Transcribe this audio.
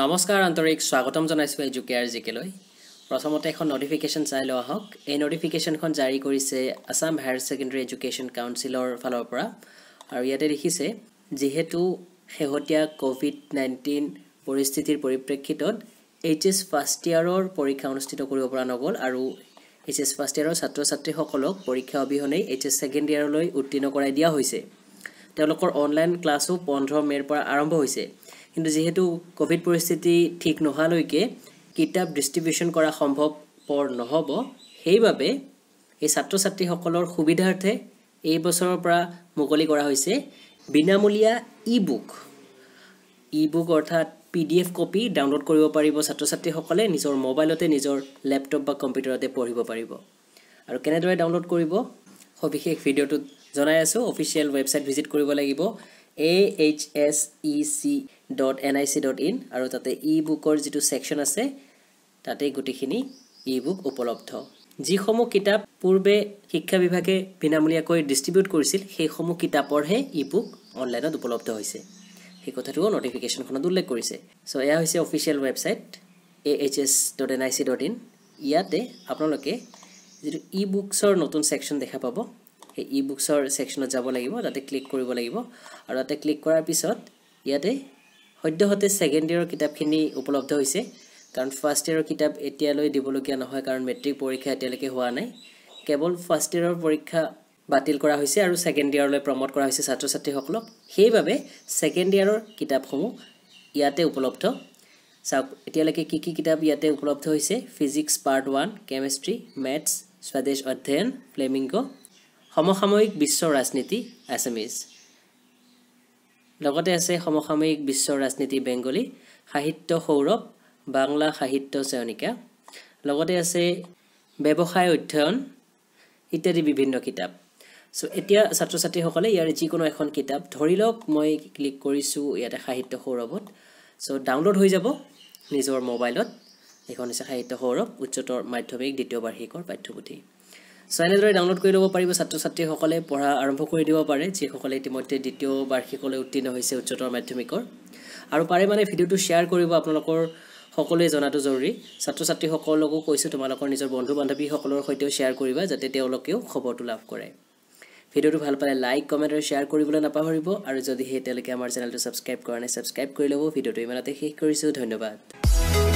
নমস্কাৰ আন্তৰিক স্বাগতম জনাইছোঁ এই জুকে আৰ জিকেলৈ প্ৰথমতে এখন ন'টিফিকেশ্যন চাই লওঁ আহক এই ন'টিফিকেশ্যনখন জাৰি কৰিছে আছাম হায়াৰ ছেকেণ্ডেৰী এডুকেশ্যন কাউঞ্চিলৰ ফালৰ পৰা আৰু ইয়াতে দেখিছে যিহেতু শেহতীয়া ক'ভিড নাইণ্টিন পৰিস্থিতিৰ পৰিপ্ৰেক্ষিতত এইচ এছ ফাৰ্ষ্ট ইয়াৰৰ পৰীক্ষা অনুষ্ঠিত কৰিব পৰা নগ'ল আৰু এইচ এছ ফাৰ্ষ্ট ইয়াৰৰ ছাত্ৰ ছাত্ৰীসকলক পৰীক্ষা অবিহনেই এইচ এছ ছেকেণ্ড ইয়াৰলৈ উত্তীৰ্ণ কৰাই দিয়া হৈছে তেওঁলোকৰ অনলাইন ক্লাছো পোন্ধৰ মে'ৰ পৰা আৰম্ভ হৈছে কিন্তু যিহেতু ক'ভিড পৰিস্থিতি ঠিক নোহোৱালৈকে কিতাপ ডিষ্ট্ৰিবিউশ্যন কৰা সম্ভৱপৰ নহ'ব সেইবাবে এই ছাত্ৰ ছাত্ৰীসকলৰ সুবিধাৰ্থে এই বছৰৰ পৰা মুকলি কৰা হৈছে বিনামূলীয়া ই বুক ই বুক অৰ্থাৎ P D F copy download কৰিব পাৰিব ছাত্ৰ ছাত্ৰীসকলে নিজৰ মোবাইলতে নিজৰ লেপটপ বা কম্পিউটাৰতে পঢ়িব পাৰিব আৰু কেনেদৰে ডাউনলোড কৰিব সবিশেষ ভিডিঅ'টোত জনাই আছোঁ অফিচিয়েল ৱেবছাইট ভিজিট কৰিব লাগিব A H S E C dot N I C dot in আৰু তাতে ই বুকৰ যিটো ছেকশ্যন আছে তাতে গোটেইখিনি ই বুক উপলব্ধ যিসমূহ কিতাপ পূৰ্বে শিক্ষা বিভাগে বিনামূলীয়াকৈ ডিষ্ট্ৰিবিউট কৰিছিল সেইসমূহ কিতাপৰহে ই বুক অনলাইনত উপলব্ধ হৈছে সেই কথাটোও নটিফিকেশ্যনখনত উল্লেখ কৰিছে চ' এয়া হৈছে official website A H S dot N I C dot in ইয়াতে আপোনালোকে যিটো ই বুকছৰ নতুন ছেকশ্যন দেখা পাব সেই ই বুকছৰ ছেকশ্যনত যাব লাগিব তাতে ক্লিক কৰিব লাগিব আৰু তাতে ক্লিক কৰাৰ পিছত ইয়াতে সদ্যহতে ছেকেণ্ড ইয়েৰৰ কিতাপখিনি উপলব্ধ হৈছে কাৰণ ফাৰ্ষ্ট ইয়েৰৰ কিতাপ এতিয়ালৈ দিবলগীয়া নহয় কাৰণ মেট্ৰিক পৰীক্ষা এতিয়ালৈকে হোৱা নাই কেৱল ফাৰ্ষ্ট ইয়েৰৰ পৰীক্ষা বাতিল কৰা হৈছে আৰু ছেকেণ্ড ইয়েৰলৈ প্ৰমোট কৰা হৈছে ছাত্ৰ ছাত্ৰীসকলক সেইবাবে ছেকেণ্ড ইয়েৰৰ কিতাপসমূহ ইয়াতে উপলব্ধ চাওক এতিয়ালৈকে কি কি কিতাপ ইয়াতে উপলব্ধ হৈছে physics part one chemistry maths স্বদেশ অধ্যয়ন ফ্লেমিংগ সমসাময়িক বিশ্ব ৰাজনীতি এছামিজ লগতে আছে সমসাময়িক বিশ্ব ৰাজনীতি বেংগলী সাহিত্য সৌৰভ বাংলা সাহিত্য চয়নিকা লগতে আছে ব্যৱসায় অধ্যয়ন ইত্যাদি বিভিন্ন কিতাপ চ' এতিয়া ছাত্ৰ ছাত্ৰীসকলে ইয়াৰ যিকোনো এখন কিতাপ ধৰি লওক মই ক্লিক কৰিছোঁ ইয়াতে সাহিত্য সৌৰভত চ' ডাউনলোড হৈ যাব নিজৰ মোবাইলত এইখন হৈছে সাহিত্য সৌৰভ উচ্চতৰ মাধ্যমিক দ্বিতীয় বাৰ্ষিকৰ পাঠ্যপুথি চ' এনেদৰে ডাউনলোড কৰি ল'ব পাৰিব ছাত্ৰ ছাত্ৰীসকলে পঢ়া আৰম্ভ কৰি দিব পাৰে যিসকলে ইতিমধ্যে দ্বিতীয় বাৰ্ষিকলৈ উত্তীৰ্ণ হৈছে উচ্চতৰ মাধ্যমিকৰ আৰু পাৰে মানে ভিডিঅ'টো শ্বেয়াৰ কৰিব আপোনালোকৰ সকলোৱে জনাটো জৰুৰী ছাত্ৰ ছাত্ৰীসকলকো কৈছোঁ তোমালোকৰ নিজৰ বন্ধু বান্ধৱীসকলৰ সৈতেও শ্বেয়াৰ কৰিবা যাতে তেওঁলোকেও খবৰটো লাভ কৰে ভিডিঅ'টো ভাল পালে লাইক কমেণ্ট আৰু শ্বেয়াৰ কৰিবলৈ নাপাহৰিব আৰু যদিহে তেওঁলোকে আমাৰ চেনেলটো ছাবস্ক্ৰাইব কৰা নাই ছাবস্ক্ৰাইব কৰি ল'ব ভিডিঅ'টো ইমানতে শেষ কৰিছোঁ ধন্যবাদ